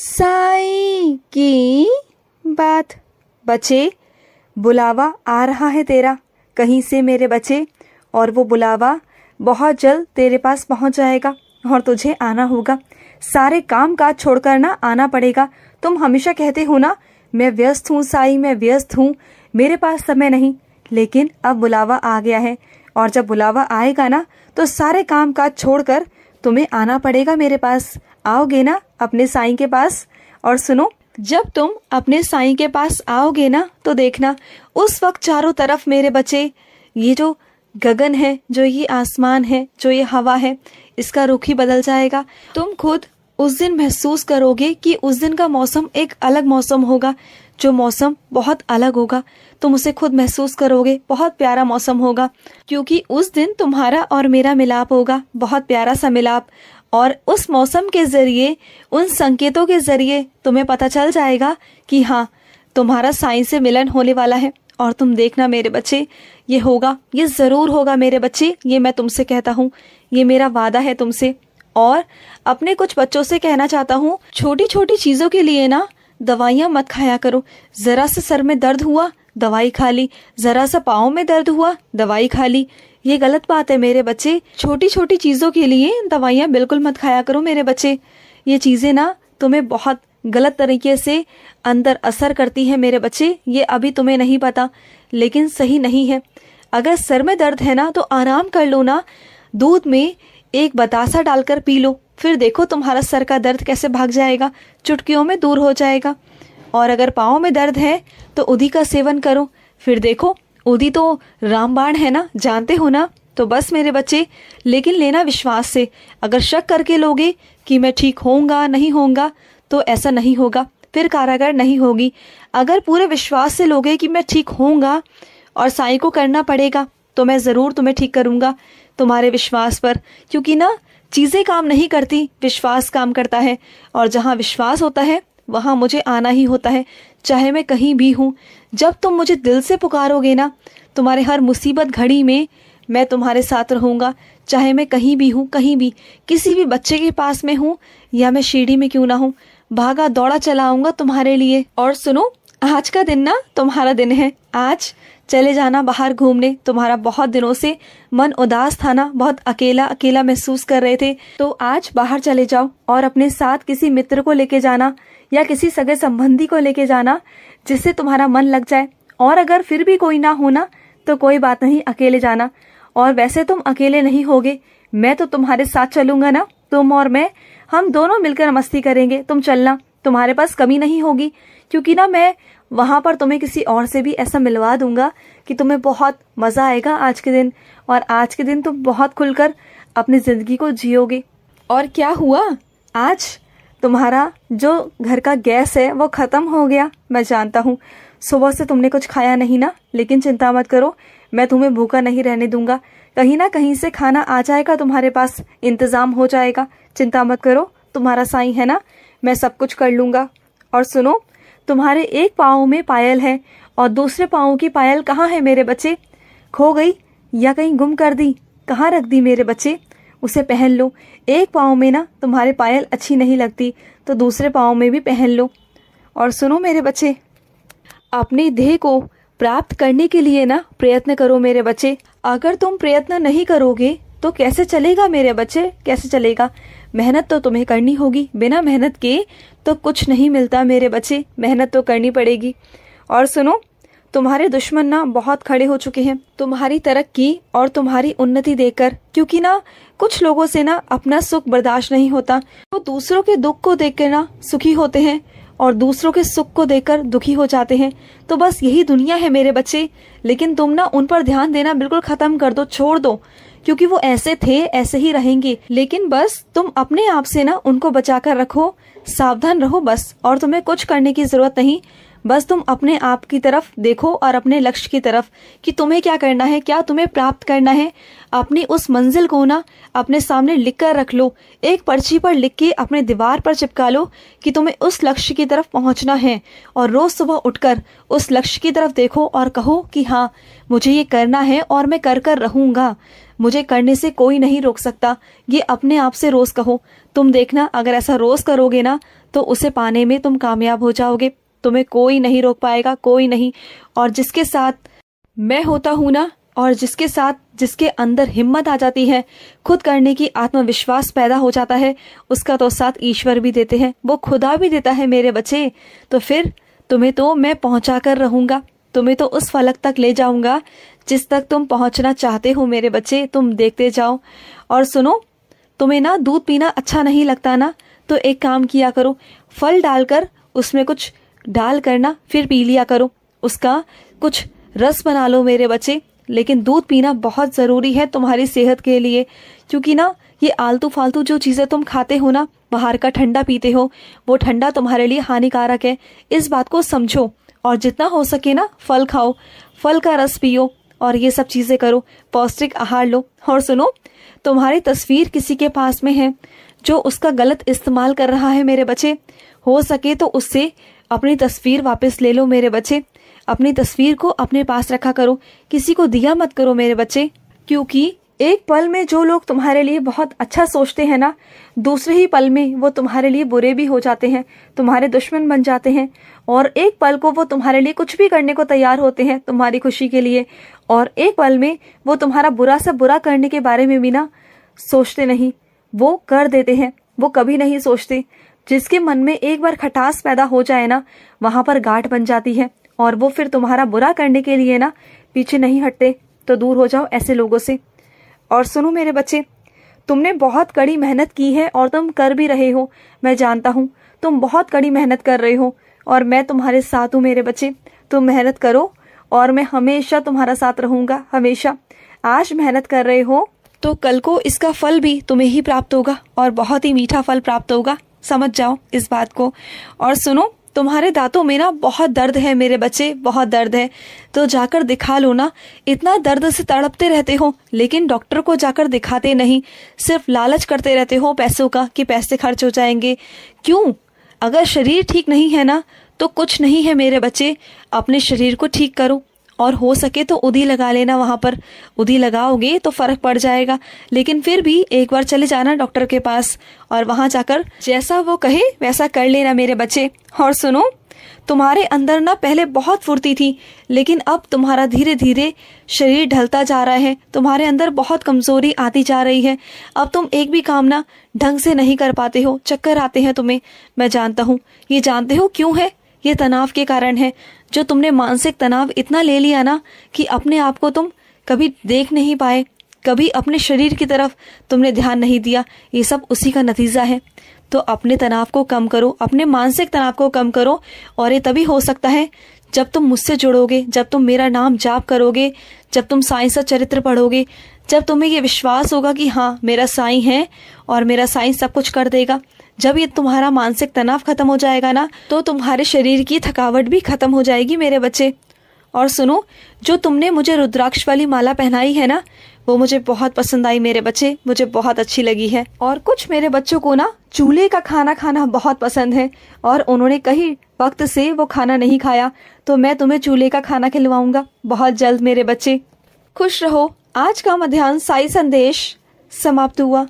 साई की बात बचे बुलावा आ रहा है तेरा कहीं से मेरे बचे और वो बुलावा बहुत जल्द तेरे पास पहुंच जाएगा और तुझे आना होगा सारे काम काज छोड़कर ना आना पड़ेगा तुम हमेशा कहते हो ना मैं व्यस्त हूँ साई मैं व्यस्त हूँ मेरे पास समय नहीं लेकिन अब बुलावा आ गया है और जब बुलावा आएगा ना तो सारे काम काज छोड़कर तुम्हें आना पड़ेगा मेरे पास आओगे ना अपने साईं के पास और सुनो जब तुम अपने साईं के पास आओगे ना तो देखना उस वक्त चारों तरफ मेरे बच्चे ये जो गगन है जो ये आसमान है जो ये हवा है इसका रुख ही बदल जाएगा तुम खुद उस दिन महसूस करोगे कि उस दिन का मौसम एक अलग मौसम होगा जो मौसम बहुत अलग होगा तुम उसे खुद महसूस करोगे बहुत प्यारा मौसम होगा क्योंकि उस दिन तुम्हारा और मेरा मिलाप होगा बहुत प्यारा सा मिलाप और उस मौसम के ज़रिए उन संकेतों के ज़रिए तुम्हें पता चल जाएगा कि हाँ तुम्हारा साइंस से मिलन होने वाला है और तुम देखना मेरे बच्चे ये होगा ये ज़रूर होगा मेरे बच्चे ये मैं तुमसे कहता हूँ ये मेरा वादा है तुमसे और अपने कुछ बच्चों से कहना चाहता हूँ छोटी छोटी चीज़ों के लिए ना दवाइयाँ मत खाया करो ज़रा सा सर में दर्द हुआ दवाई खा ली ज़रा सा पाँव में दर्द हुआ दवाई खा ली ये गलत बात है मेरे बच्चे छोटी छोटी चीज़ों के लिए दवाइयाँ बिल्कुल मत खाया करो मेरे बच्चे ये चीज़ें ना तुम्हें बहुत गलत तरीके से अंदर असर करती है मेरे बच्चे ये अभी तुम्हें नहीं पता लेकिन सही नहीं है अगर सर में दर्द है ना तो आराम कर लो ना दूध में एक बतासा डालकर पी लो फिर देखो तुम्हारा सर का दर्द कैसे भाग जाएगा चुटकियों में दूर हो जाएगा और अगर पाँव में दर्द है तो उदी का सेवन करो फिर देखो उदी तो रामबाण है ना जानते हो ना तो बस मेरे बच्चे लेकिन लेना विश्वास से अगर शक करके लोगे कि मैं ठीक होऊंगा नहीं होऊंगा तो ऐसा नहीं होगा फिर कारागर नहीं होगी अगर पूरे विश्वास से लोगे कि मैं ठीक होऊंगा और साई को करना पड़ेगा तो मैं ज़रूर तुम्हें ठीक करूंगा तुम्हारे विश्वास पर क्योंकि ना चीज़ें काम नहीं करती विश्वास काम करता है और जहाँ विश्वास होता है वहाँ मुझे आना ही होता है चाहे मैं कहीं भी हूँ जब तुम मुझे दिल से पुकारोगे ना तुम्हारे हर मुसीबत घड़ी में मैं तुम्हारे साथ रहूँगा चाहे मैं कहीं भी हूँ कहीं भी किसी भी बच्चे के पास में हूँ या मैं शीढ़ी में क्यों ना हूँ भागा दौड़ा चलाऊंगा तुम्हारे लिए और सुनो आज का दिन ना तुम्हारा दिन है आज चले जाना बाहर घूमने तुम्हारा बहुत दिनों से मन उदास था ना बहुत अकेला अकेला महसूस कर रहे थे तो आज बाहर चले जाओ और अपने साथ किसी मित्र को लेके जाना या किसी सगे संबंधी को लेके जाना जिससे तुम्हारा मन लग जाए और अगर फिर भी कोई ना होना तो कोई बात नहीं अकेले जाना और वैसे तुम अकेले नहीं होगे मैं तो तुम्हारे साथ चलूंगा ना तुम और मैं हम दोनों मिलकर मस्ती करेंगे तुम चलना तुम्हारे पास कमी नहीं होगी क्योंकि ना मैं वहां पर तुम्हें किसी और से भी ऐसा मिलवा दूंगा कि तुम्हें बहुत मजा आएगा आज के दिन और आज के दिन तुम बहुत खुलकर अपनी जिंदगी को जियोगे और क्या हुआ आज तुम्हारा जो घर का गैस है वो खत्म हो गया मैं जानता हूँ सुबह से तुमने कुछ खाया नहीं ना लेकिन चिंता मत करो मैं तुम्हें भूखा नहीं रहने दूंगा कहीं ना कहीं से खाना आ जाएगा तुम्हारे पास इंतजाम हो जाएगा चिंता मत करो तुम्हारा साई है ना मैं सब कुछ कर लूंगा और सुनो तुम्हारे एक पाओ में पायल है और दूसरे पाओ की पायल कहाँ है मेरे बच्चे खो गई या कहीं गुम कर दी कहाँ रख दी मेरे बच्चे उसे पहन लो एक पाओ में ना तुम्हारे पायल अच्छी नहीं लगती तो दूसरे पाओ में भी पहन लो और सुनो मेरे बच्चे अपने देह को प्राप्त करने के लिए ना प्रयत्न करो मेरे बच्चे अगर तुम प्रयत्न नहीं करोगे तो कैसे चलेगा मेरे बच्चे कैसे चलेगा मेहनत तो तुम्हें करनी होगी बिना मेहनत के तो कुछ नहीं मिलता मेरे बच्चे मेहनत तो करनी पड़ेगी और सुनो तुम्हारे दुश्मन ना बहुत खड़े हो चुके हैं तुम्हारी तरक्की और तुम्हारी उन्नति देकर क्योंकि ना कुछ लोगों से ना अपना सुख बर्दाश्त नहीं होता वो तो दूसरों के दुख को देख ना सुखी होते हैं और दूसरों के सुख को देखकर दुखी हो जाते हैं तो बस यही दुनिया है मेरे बच्चे लेकिन तुम ना उन पर ध्यान देना बिल्कुल खत्म कर दो छोड़ दो क्योंकि वो ऐसे थे ऐसे ही रहेंगे लेकिन बस तुम अपने आप से ना उनको बचा कर रखो सावधान रहो बस और तुम्हें कुछ करने की जरूरत नहीं बस तुम अपने आप की तरफ देखो और अपने लक्ष्य की तरफ कि तुम्हें क्या करना है क्या तुम्हें प्राप्त करना है अपनी उस मंजिल को ना अपने सामने लिख कर रख लो एक पर्ची पर लिख के अपने दीवार पर चिपका लो कि तुम्हें उस लक्ष्य की तरफ पहुंचना है और रोज़ सुबह उठकर उस लक्ष्य की तरफ देखो और कहो कि हाँ मुझे ये करना है और मैं कर कर रहूंगा मुझे करने से कोई नहीं रोक सकता ये अपने आप से रोज़ कहो तुम देखना अगर ऐसा रोज़ करोगे ना तो उसे पाने में तुम कामयाब हो जाओगे तुम्हें कोई नहीं रोक पाएगा कोई नहीं और जिसके साथ मैं होता हूं ना और जिसके साथ जिसके अंदर हिम्मत आ जाती है खुद करने की आत्मविश्वास पैदा हो जाता है उसका तो साथ ईश्वर भी देते हैं वो खुदा भी देता है मेरे बच्चे तो फिर तुम्हें तो मैं पहुंचा कर रहूंगा तुम्हें तो उस फलक तक ले जाऊंगा जिस तक तुम पहुंचना चाहते हो मेरे बच्चे तुम देखते जाओ और सुनो तुम्हें ना दूध पीना अच्छा नहीं लगता ना तो एक काम किया करो फल डालकर उसमें कुछ डाल करना फिर पी लिया करो उसका कुछ रस बना लो मेरे बच्चे लेकिन दूध पीना बहुत ज़रूरी है तुम्हारी सेहत के लिए क्योंकि ना ये आलतू फालतू जो चीज़ें तुम खाते हो ना बाहर का ठंडा पीते हो वो ठंडा तुम्हारे लिए हानिकारक है इस बात को समझो और जितना हो सके ना फल खाओ फल का रस पियो और ये सब चीज़ें करो पौष्टिक आहार लो और सुनो तुम्हारी तस्वीर किसी के पास में है जो उसका गलत इस्तेमाल कर रहा है मेरे बच्चे हो सके तो उससे अपनी तस्वीर वापस ले लो मेरे बच्चे अपनी तस्वीर को अपने पास रखा करो किसी को दिया मत करो मेरे बच्चे क्योंकि एक पल में जो लोग तुम्हारे लिए बहुत अच्छा सोचते हैं ना दूसरे ही पल में वो तुम्हारे लिए बुरे भी हो जाते हैं तुम्हारे दुश्मन बन जाते हैं और एक पल को वो तुम्हारे लिए कुछ भी करने को तैयार होते हैं तुम्हारी खुशी के लिए और एक पल में वो तुम्हारा बुरा सा बुरा करने के बारे में भी ना सोचते नहीं वो कर देते हैं वो कभी नहीं सोचते जिसके मन में एक बार खटास पैदा हो जाए ना वहां पर गांठ बन जाती है और वो फिर तुम्हारा बुरा करने के लिए ना पीछे नहीं हटते तो दूर हो जाओ ऐसे लोगों से और सुनो मेरे बच्चे तुमने बहुत कड़ी मेहनत की है और तुम कर भी रहे हो मैं जानता हूँ तुम बहुत कड़ी मेहनत कर रहे हो और मैं तुम्हारे साथ हूँ मेरे बच्चे तुम मेहनत करो और मैं हमेशा तुम्हारा साथ रहूंगा हमेशा आज मेहनत कर रहे हो तो कल को इसका फल भी तुम्हें ही प्राप्त होगा और बहुत ही मीठा फल प्राप्त होगा समझ जाओ इस बात को और सुनो तुम्हारे दांतों में ना बहुत दर्द है मेरे बच्चे बहुत दर्द है तो जाकर दिखा लो ना इतना दर्द से तड़पते रहते हो लेकिन डॉक्टर को जाकर दिखाते नहीं सिर्फ लालच करते रहते हो पैसों का कि पैसे खर्च हो जाएंगे क्यों अगर शरीर ठीक नहीं है ना तो कुछ नहीं है मेरे बच्चे अपने शरीर को ठीक करो और हो सके तो उधी लगा लेना वहाँ पर उधी लगाओगे तो फ़र्क पड़ जाएगा लेकिन फिर भी एक बार चले जाना डॉक्टर के पास और वहाँ जाकर जैसा वो कहे वैसा कर लेना मेरे बच्चे और सुनो तुम्हारे अंदर ना पहले बहुत फुर्ती थी लेकिन अब तुम्हारा धीरे धीरे शरीर ढलता जा रहा है तुम्हारे अंदर बहुत कमजोरी आती जा रही है अब तुम एक भी काम ना ढंग से नहीं कर पाते हो चक्कर आते हैं तुम्हें मैं जानता हूँ ये जानते हो क्यों है ये तनाव के कारण है जो तुमने मानसिक तनाव इतना ले लिया ना कि अपने आप को तुम कभी देख नहीं पाए कभी अपने शरीर की तरफ तुमने ध्यान नहीं दिया ये सब उसी का नतीजा है तो अपने तनाव को कम करो अपने मानसिक तनाव को कम करो और ये तभी हो सकता है जब तुम मुझसे जुड़ोगे जब तुम मेरा नाम जाप करोगे जब तुम साइंस का चरित्र पढ़ोगे जब तुम्हें ये विश्वास होगा कि हाँ मेरा साई है और मेरा साई सब कुछ कर देगा जब ये तुम्हारा मानसिक तनाव खत्म हो जाएगा ना तो तुम्हारे शरीर की थकावट भी खत्म हो जाएगी मेरे बच्चे और सुनो जो तुमने मुझे रुद्राक्ष वाली माला पहनाई है ना वो मुझे बहुत पसंद आई मेरे बच्चे मुझे बहुत अच्छी लगी है और कुछ मेरे बच्चों को ना चूल्हे का खाना खाना बहुत पसंद है और उन्होंने कहीं वक्त से वो खाना नहीं खाया तो मैं तुम्हें चूल्हे का खाना खिलवाऊंगा बहुत जल्द मेरे बच्चे खुश रहो आज का मध्यान्ह साई संदेश समाप्त हुआ